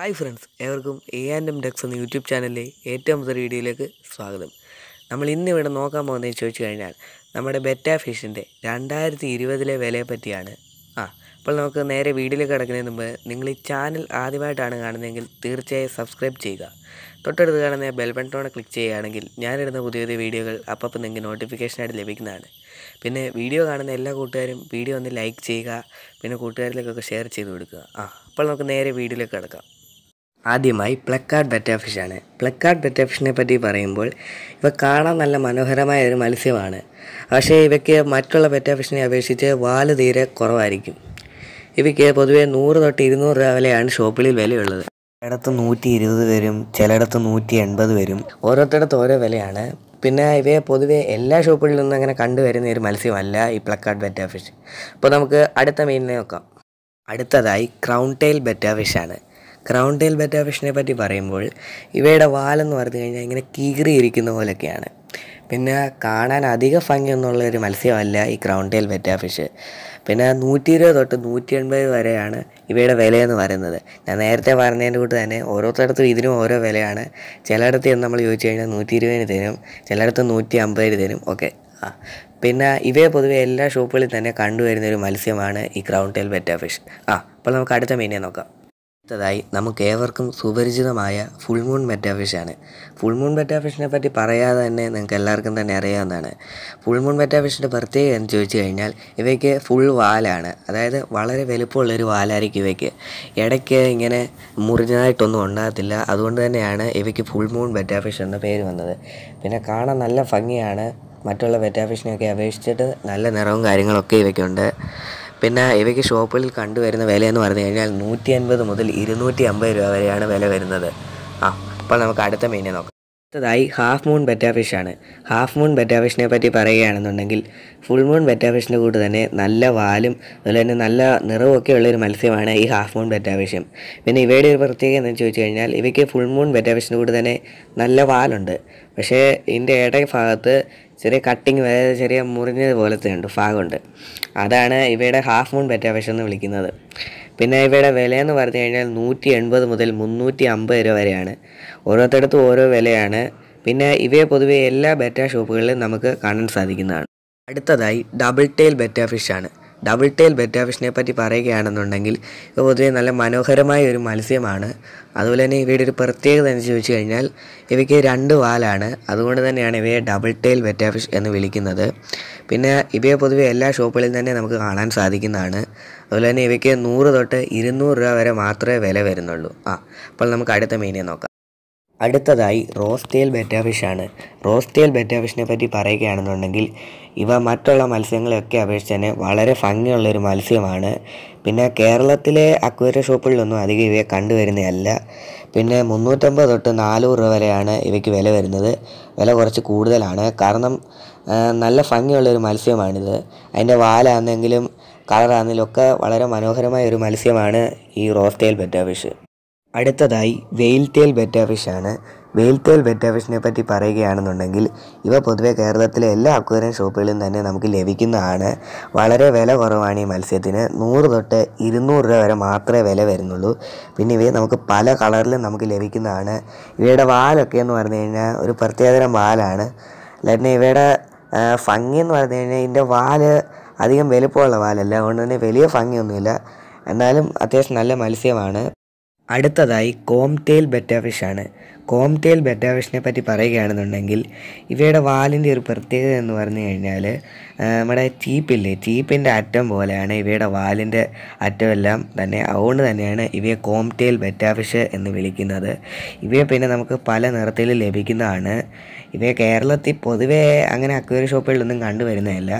hi friends ഏവർക്കും A and M decks എന്ന YouTube ചാനലിലെ ഏറ്റവും പുതിയ വീഡിയോയിലേക്ക് സ്വാഗതം നമ്മൾ ഇന്ന് ഇവിടെ നോക്കാൻ പോകുന്നതെന്ന് ചോദിച്ചു കഴിഞ്ഞാൽ നമ്മുടെ ബെറ്റാ ഫിഷിൻ്റെ രണ്ടായിരത്തി ഇരുപതിലെ വിലയെ പറ്റിയാണ് ആ അപ്പോൾ നമുക്ക് നേരെ വീഡിയോയിലേക്ക് കിടക്കുന്നതിന് മുമ്പ് നിങ്ങൾ ഈ ചാനൽ ആദ്യമായിട്ടാണ് കാണുന്നതെങ്കിൽ തീർച്ചയായും സബ്സ്ക്രൈബ് ചെയ്യുക തൊട്ടടുത്ത് കാണുന്ന ബെൽ ക്ലിക്ക് ചെയ്യുകയാണെങ്കിൽ ഞാനിടുന്ന പുതിയ പുതിയ വീഡിയോകൾ അപ്പം നിങ്ങൾക്ക് നോട്ടിഫിക്കേഷനായിട്ട് ലഭിക്കുന്നതാണ് പിന്നെ വീഡിയോ കാണുന്ന എല്ലാ കൂട്ടുകാരും വീഡിയോ ഒന്ന് ലൈക്ക് ചെയ്യുക പിന്നെ കൂട്ടുകാരിലേക്കൊക്കെ ഷെയർ ചെയ്ത് കൊടുക്കുക ആ അപ്പോൾ നമുക്ക് നേരെ വീഡിയോയിലേക്ക് കിടക്കാം ആദ്യമായി പ്ലക്കാർഡ് ബെറ്റാഫിഷ് ആണ് പ്ലക്കാർഡ് ബെറ്റാഫിഷിനെ പറ്റി പറയുമ്പോൾ ഇവ കാണാൻ നല്ല മനോഹരമായ ഒരു മത്സ്യമാണ് പക്ഷേ ഇവയ്ക്ക് മറ്റുള്ള ബെറ്റാഫിഷിനെ അപേക്ഷിച്ച് വാല് തീരെ കുറവായിരിക്കും ഇവയ്ക്ക് പൊതുവേ നൂറ് തൊട്ട് ഇരുന്നൂറ് രൂപ വിലയാണ് ഷോപ്പിളിൽ വിലയുള്ളത് ചിലയിടത്ത് നൂറ്റി ഇരുപത് വരും ചിലയിടത്ത് നൂറ്റി എൺപത് വരും ഓരോരുത്തടത്ത് ഓരോ വിലയാണ് പിന്നെ ഇവയെ പൊതുവെ എല്ലാ ഷോപ്പുകളിൽ നിന്നും അങ്ങനെ കണ്ടുവരുന്ന ഒരു മത്സ്യമല്ല ഈ പ്ലക്കാർഡ് ബെറ്റാ ഫിഷ് അപ്പോൾ നമുക്ക് അടുത്ത മീനിനെ നോക്കാം അടുത്തതായി ക്രൗൺ ടെയിൽ ബെറ്റാ ഫിഷ് ആണ് ക്രൗൺ ടെയിൽ ബെറ്റാ ഫിഷിനെ പറ്റി പറയുമ്പോൾ ഇവയുടെ വാലെന്ന് പറഞ്ഞു കഴിഞ്ഞാൽ ഇങ്ങനെ ഇരിക്കുന്ന പോലെയൊക്കെയാണ് പിന്നെ കാണാൻ അധിക ഭംഗിയൊന്നുള്ള ഒരു മത്സ്യമല്ല ഈ ക്രൗൺ ടെയിൽ ബെറ്റാ ഫിഷ് പിന്നെ നൂറ്റി ഇരുപത് തൊട്ട് നൂറ്റി എൺപത് വരെയാണ് ഇവയുടെ വിലയെന്ന് പറയുന്നത് ഞാൻ നേരത്തെ പറഞ്ഞതിൻ്റെ കൂട്ട് തന്നെ ഓരോരുത്തരത്തും ഇതിനും ഓരോ വിലയാണ് ചിലയിടത്ത് നമ്മൾ ചോദിച്ചു കഴിഞ്ഞാൽ നൂറ്റി ഇരുപതിന് തരും ചിലയിടത്ത് നൂറ്റി അമ്പതിന് തരും ഓക്കെ പിന്നെ ഇവയെ പൊതുവെ എല്ലാ ഷോപ്പുകളിൽ തന്നെ കണ്ടുവരുന്ന ഒരു മത്സ്യമാണ് ഈ ക്രൗൺ ടെയിൽ ബെറ്റാ ഫിഷ് ആ അപ്പോൾ നമുക്ക് അടുത്ത മീനെ നോക്കാം അടുത്തതായി ഏവർക്കും സുപരിചിതമായ ഫുൾ മൂൺ മെറ്റാഫിഷാണ് ഫുൾ മൂൺ മെറ്റാഫിഷിനെ പറ്റി പറയാതെ തന്നെ നിങ്ങൾക്ക് എല്ലാവർക്കും തന്നെ അറിയാവുന്നതാണ് ഫുൾ മൂൺ മെറ്റാഫിഷിൻ്റെ പ്രത്യേകത എന്ന് ചോദിച്ചു കഴിഞ്ഞാൽ ഇവയ്ക്ക് ഫുൾ വാലാണ് അതായത് വളരെ വലുപ്പമുള്ളൊരു വാലായിരിക്കും ഇവയ്ക്ക് ഇടയ്ക്ക് ഇങ്ങനെ മുറിഞ്ഞതായിട്ടൊന്നും ഉണ്ടാകത്തില്ല അതുകൊണ്ട് തന്നെയാണ് ഇവയ്ക്ക് ഫുൾ മൂൺ മെറ്റാഫിഷ് എന്ന പേര് വന്നത് പിന്നെ കാണാൻ നല്ല ഭംഗിയാണ് മറ്റുള്ള മെറ്റാഫിഷിനെയൊക്കെ അപേക്ഷിച്ചിട്ട് നല്ല നിറവും കാര്യങ്ങളൊക്കെ ഇവയ്ക്കുണ്ട് പിന്നെ ഇവയ്ക്ക് ഷോപ്പിൽ കണ്ടുവരുന്ന വിലയെന്ന് പറഞ്ഞു കഴിഞ്ഞാൽ നൂറ്റി അൻപത് മുതൽ ഇരുന്നൂറ്റി അമ്പത് രൂപ വരെയാണ് വില വരുന്നത് ആ അപ്പോൾ നമുക്ക് അടുത്ത മീനെ നോക്കാം അടുത്തതായി ഹാഫ് മൂൺ ബെറ്റ ഫിഷ് ആണ് ഹാഫ് മൂൺ ബെറ്റ ഫിഷിനെ പറ്റി പറയുകയാണെന്നുണ്ടെങ്കിൽ ഫുൾ മൂൺ ബെറ്റ ഫിഷിൻ്റെ കൂട്ട് തന്നെ നല്ല വാലും അതുപോലെ തന്നെ നല്ല നിറവുമൊക്കെ ഉള്ളൊരു മത്സ്യമാണ് ഈ ഹാഫ് മൂൺ ബെറ്റ ഫിഷും പിന്നെ ഇവയുടെ ഒരു പ്രത്യേകത എന്ന് ചോദിച്ചു കഴിഞ്ഞാൽ ഇവയ്ക്ക് ഫുൾ മൂൺ ബെറ്റ ഫിഷിൻ്റെ കൂട്ട് തന്നെ നല്ല വാലുണ്ട് പക്ഷേ ഇതിൻ്റെ ഇട ഭാഗത്ത് ചെറിയ കട്ടിങ് അതായത് ചെറിയ മുറിഞ്ഞത് പോലത്തെ ഉണ്ട് ഭാഗമുണ്ട് അതാണ് ഇവയുടെ ഹാഫ് മൂൺ വിഷം എന്ന് വിളിക്കുന്നത് പിന്നെ ഇവയുടെ വിലയെന്ന് പറഞ്ഞു കഴിഞ്ഞാൽ നൂറ്റി എൺപത് മുതൽ മുന്നൂറ്റി അമ്പത് രൂപ വരെയാണ് ഓരോരുത്തടത്തും ഓരോ വിലയാണ് പിന്നെ ഇവയെ പൊതുവെ എല്ലാ ബെറ്റ ഷോപ്പുകളിലും നമുക്ക് കാണാൻ സാധിക്കുന്നതാണ് അടുത്തതായി ഡബിൾ ടെയിൽ ബെറ്റ ഫിഷ് ആണ് ഡബിൾ ടെയിൽ ബെറ്റാഫിഷിനെ പറ്റി പറയുകയാണെന്നുണ്ടെങ്കിൽ ഇവ പൊതുവെ നല്ല മനോഹരമായ ഒരു മത്സ്യമാണ് അതുപോലെ തന്നെ ഇവയുടെ ഒരു പ്രത്യേകത എന്ന് ചോദിച്ചു കഴിഞ്ഞാൽ ഇവയ്ക്ക് രണ്ട് വാലാണ് അതുകൊണ്ട് തന്നെയാണ് ഇവയെ ഡബിൾ ടെയിൽ ബെറ്റാഫിഷ് എന്ന് വിളിക്കുന്നത് പിന്നെ ഇവയെ പൊതുവെ എല്ലാ ഷോപ്പുകളിൽ തന്നെ നമുക്ക് കാണാൻ സാധിക്കുന്നതാണ് അതുപോലെ തന്നെ ഇവയ്ക്ക് നൂറ് തൊട്ട് ഇരുന്നൂറ് രൂപ വരെ മാത്രമേ വില വരുന്നുള്ളൂ ആ അപ്പോൾ നമുക്ക് അടുത്ത മീനിനെ നോക്കാം അടുത്തതായി റോസ്റ്റേൽ ബെറ്റാഫിഷാണ് റോസ്റ്റേൽ ബെറ്റാഫിഷിനെ പറ്റി പറയുകയാണെന്നുണ്ടെങ്കിൽ ഇവ മറ്റുള്ള മത്സ്യങ്ങളെയൊക്കെ അപേക്ഷിച്ച് തന്നെ വളരെ ഭംഗിയുള്ളൊരു മത്സ്യമാണ് പിന്നെ കേരളത്തിലെ അക്വേറിയ ഷോപ്പുകളിലൊന്നും അധികം ഇവയെ കണ്ടുവരുന്നതല്ല പിന്നെ മുന്നൂറ്റമ്പത് തൊട്ട് നാനൂറ് രൂപ വരെയാണ് ഇവയ്ക്ക് വില വരുന്നത് വില കുറച്ച് കൂടുതലാണ് കാരണം നല്ല ഭംഗിയുള്ളൊരു മത്സ്യമാണിത് അതിൻ്റെ വാലാണെങ്കിലും കളറാണെങ്കിലും ഒക്കെ വളരെ മനോഹരമായ ഒരു മത്സ്യമാണ് ഈ റോസ്റ്റേൽ ബെറ്റാഫിഷ് അടുത്തതായി വെയിൽ തേൽ വെറ്റഫിഷ് ആണ് വെയിൽ തേൽ വെറ്റഫിഷിനെ പറ്റി പറയുകയാണെന്നുണ്ടെങ്കിൽ ഇവ പൊതുവെ കേരളത്തിലെ എല്ലാ അക്വേറിയം ഷോപ്പുകളിലും തന്നെ നമുക്ക് ലഭിക്കുന്നതാണ് വളരെ വില കുറവാണ് ഈ മത്സ്യത്തിന് നൂറ് തൊട്ട് ഇരുന്നൂറ് രൂപ വരെ മാത്രമേ വില വരുന്നുള്ളൂ പിന്നെ ഇവയെ നമുക്ക് പല കളറിലും നമുക്ക് ലഭിക്കുന്നതാണ് ഇവയുടെ വാലൊക്കെ എന്ന് പറഞ്ഞു കഴിഞ്ഞാൽ ഒരു പ്രത്യേകതരം വാലാണ് അല്ലാതെ ഇവയുടെ ഭംഗി എന്ന് പറഞ്ഞു കഴിഞ്ഞാൽ ഇതിൻ്റെ വാല് അധികം വലുപ്പമുള്ള വാലല്ല അതുകൊണ്ട് തന്നെ വലിയ ഭംഗിയൊന്നുമില്ല എന്നാലും അത്യാവശ്യം നല്ല മത്സ്യമാണ് അടുത്തതായി കോംതേൽ ബെറ്റാഫിഷ് ആണ് കോംതേൽ ബെറ്റാഫിഷിനെ പറ്റി പറയുകയാണെന്നുണ്ടെങ്കിൽ ഇവയുടെ വാലിൻ്റെ ഒരു പ്രത്യേകത എന്ന് പറഞ്ഞു കഴിഞ്ഞാൽ നമ്മുടെ ചീപ്പില്ലേ ചീപ്പിൻ്റെ അറ്റം പോലെയാണ് ഇവയുടെ വാലിൻ്റെ അറ്റമെല്ലാം തന്നെ അതുകൊണ്ട് തന്നെയാണ് ഇവയെ കോംതേൽ ബെറ്റാഫിഷ് എന്ന് വിളിക്കുന്നത് ഇവയെ പിന്നെ നമുക്ക് പല നിറത്തിൽ ലഭിക്കുന്നതാണ് ഇവയെ കേരളത്തിൽ പൊതുവേ അങ്ങനെ അക്വേറി ഷോപ്പുകളിലൊന്നും കണ്ടുവരുന്നതല്ല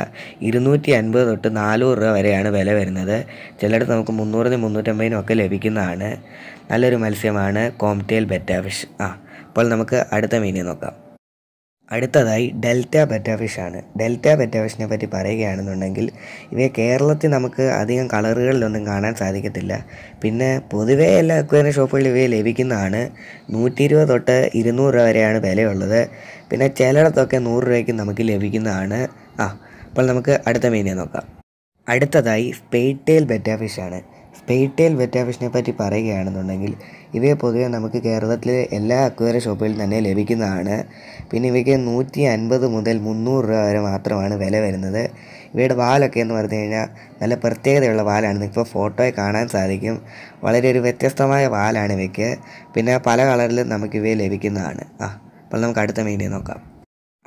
ഇരുന്നൂറ്റി അൻപത് തൊട്ട് നാനൂറ് രൂപ വരെയാണ് വില വരുന്നത് ചിലയിടത്ത് നമുക്ക് മുന്നൂറിനും മുന്നൂറ്റമ്പതിനും ഒക്കെ ലഭിക്കുന്നതാണ് നല്ലൊരു മത്സ്യമാണ് കോംറ്റേൽ ബെറ്റ ഫിഷ് ആ അപ്പോൾ നമുക്ക് അടുത്ത മീനിനെ നോക്കാം അടുത്തതായി ഡെൽറ്റ ബെറ്റാഫിഷ് ആണ് ഡെൽറ്റ ഫിഷിനെ പറ്റി പറയുകയാണെന്നുണ്ടെങ്കിൽ ഇവയെ കേരളത്തിൽ നമുക്ക് അധികം കളറുകളിലൊന്നും കാണാൻ സാധിക്കത്തില്ല പിന്നെ പൊതുവേ എല്ലാ അക്വേറിയം ഷോപ്പുകളിൽ ഇവയെ ലഭിക്കുന്നതാണ് നൂറ്റി ഇരുപത് തൊട്ട് ഇരുന്നൂറ് രൂപ വരെയാണ് വിലയുള്ളത് പിന്നെ ചിലയിടത്തൊക്കെ നൂറ് രൂപയ്ക്ക് നമുക്ക് ലഭിക്കുന്നതാണ് ആ അപ്പോൾ നമുക്ക് അടുത്ത മീനിനെ നോക്കാം അടുത്തതായി സ്പെയ്റ്റേൽ ബെറ്റാഫിഷ് ആണ് പേട്ടയിൽ വെറ്റ ഫിഷിനെ പറ്റി പറയുകയാണെന്നുണ്ടെങ്കിൽ ഇവയെ പൊതുവെ നമുക്ക് കേരളത്തിലെ എല്ലാ അക്വേറിയ ഷോപ്പുകളിൽ തന്നെ ലഭിക്കുന്നതാണ് പിന്നെ ഇവയ്ക്ക് നൂറ്റി അൻപത് മുതൽ മുന്നൂറ് രൂപ വരെ മാത്രമാണ് വില വരുന്നത് ഇവയുടെ വാലൊക്കെ എന്ന് പറഞ്ഞു കഴിഞ്ഞാൽ നല്ല പ്രത്യേകതയുള്ള വാലാണ് ഇപ്പോൾ ഫോട്ടോയിൽ കാണാൻ സാധിക്കും വളരെ ഒരു വ്യത്യസ്തമായ വാലാണ് ഇവയ്ക്ക് പിന്നെ പല കളറിലും നമുക്ക് ഇവയെ ലഭിക്കുന്നതാണ് ആ അപ്പോൾ നമുക്ക് അടുത്ത മീനിനെ നോക്കാം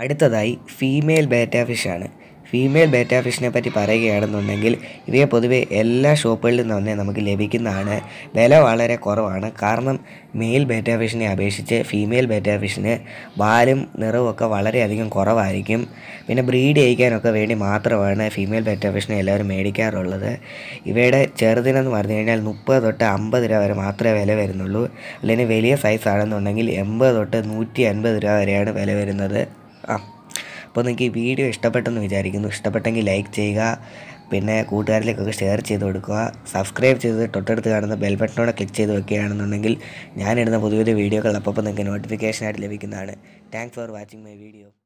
അടുത്തതായി ഫീമെയിൽ ബേറ്റ ഫിഷാണ് ഫീമെയിൽ ബേറ്റ ഫിഷിനെ പറ്റി പറയുകയാണെന്നുണ്ടെങ്കിൽ ഇവയെ പൊതുവെ എല്ലാ ഷോപ്പുകളിലും തന്നെ നമുക്ക് ലഭിക്കുന്നതാണ് വില വളരെ കുറവാണ് കാരണം മെയിൽ ബേറ്റ ഫിഷിനെ അപേക്ഷിച്ച് ഫീമെയിൽ ബേറ്റ ഫിഷിന് വാലും നിറവും ഒക്കെ വളരെയധികം കുറവായിരിക്കും പിന്നെ ബ്രീഡ് ചെയ്യിക്കാനൊക്കെ വേണ്ടി മാത്രമാണ് ഫീമെയിൽ ബേറ്റ ഫിഷിനെ എല്ലാവരും മേടിക്കാറുള്ളത് ഇവയുടെ ചെറുതിനെന്ന് പറഞ്ഞു കഴിഞ്ഞാൽ മുപ്പത് തൊട്ട് അമ്പത് രൂപ വരെ മാത്രമേ വില വരുന്നുള്ളൂ അല്ലെങ്കിൽ വലിയ സൈസ് ആണെന്നുണ്ടെങ്കിൽ എൺപത് തൊട്ട് നൂറ്റി അൻപത് രൂപ വരെയാണ് വില വരുന്നത് ആ അപ്പോൾ നിങ്ങൾക്ക് ഈ വീഡിയോ ഇഷ്ടപ്പെട്ടെന്ന് വിചാരിക്കുന്നു ഇഷ്ടപ്പെട്ടെങ്കിൽ ലൈക്ക് ചെയ്യുക പിന്നെ കൂട്ടുകാരിലേക്കൊക്കെ ഷെയർ ചെയ്ത് കൊടുക്കുക സബ്സ്ക്രൈബ് ചെയ്ത് തൊട്ടടുത്ത് കാണുന്ന ബെൽ ബട്ടണോടെ ക്ലിക്ക് ചെയ്ത് വെക്കുകയാണെന്നുണ്ടെങ്കിൽ ഞാനിടുന്ന പുതിയ പുതിയ വീഡിയോകൾ അപ്പോൾ നിങ്ങൾക്ക് നോട്ടിഫിക്കേഷനായിട്ട് ലഭിക്കുന്നതാണ് thanks for watching my video